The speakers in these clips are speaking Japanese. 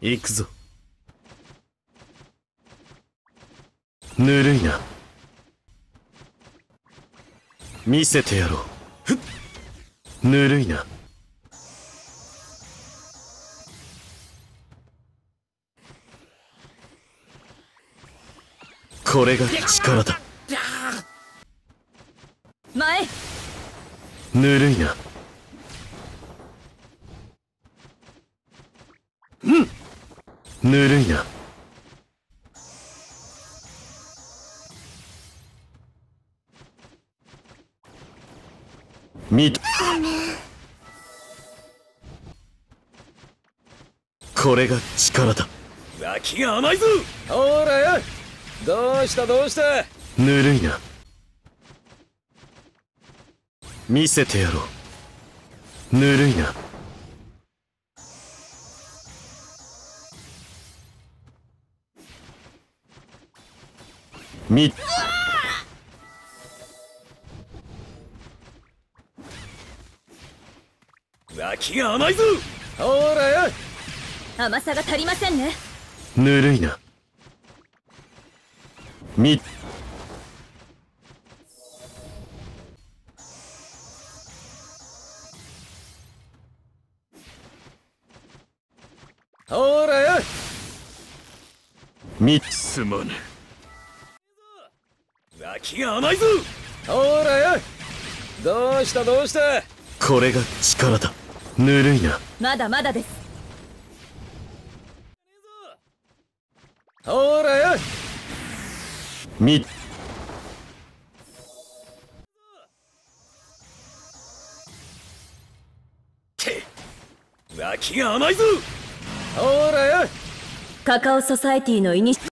行くぞぬるいな見せてやろうぬるいなこれが力だ前ぬるいなぬるいな見たこれが力だ脇が甘いぞほらよどうしたどうしたぬるいな見せてやろうぬるいなみ脇が甘いぞほらよ甘さが足りませんねぬるいなみほらよみすまぬ脇が甘いぞほらよどうしたどうしたこれが力だぬるいなまだまだですほらよみて脇が甘いぞほらよカカオソサエティのイニシ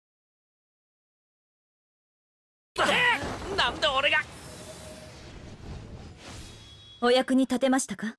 お役に立てましたか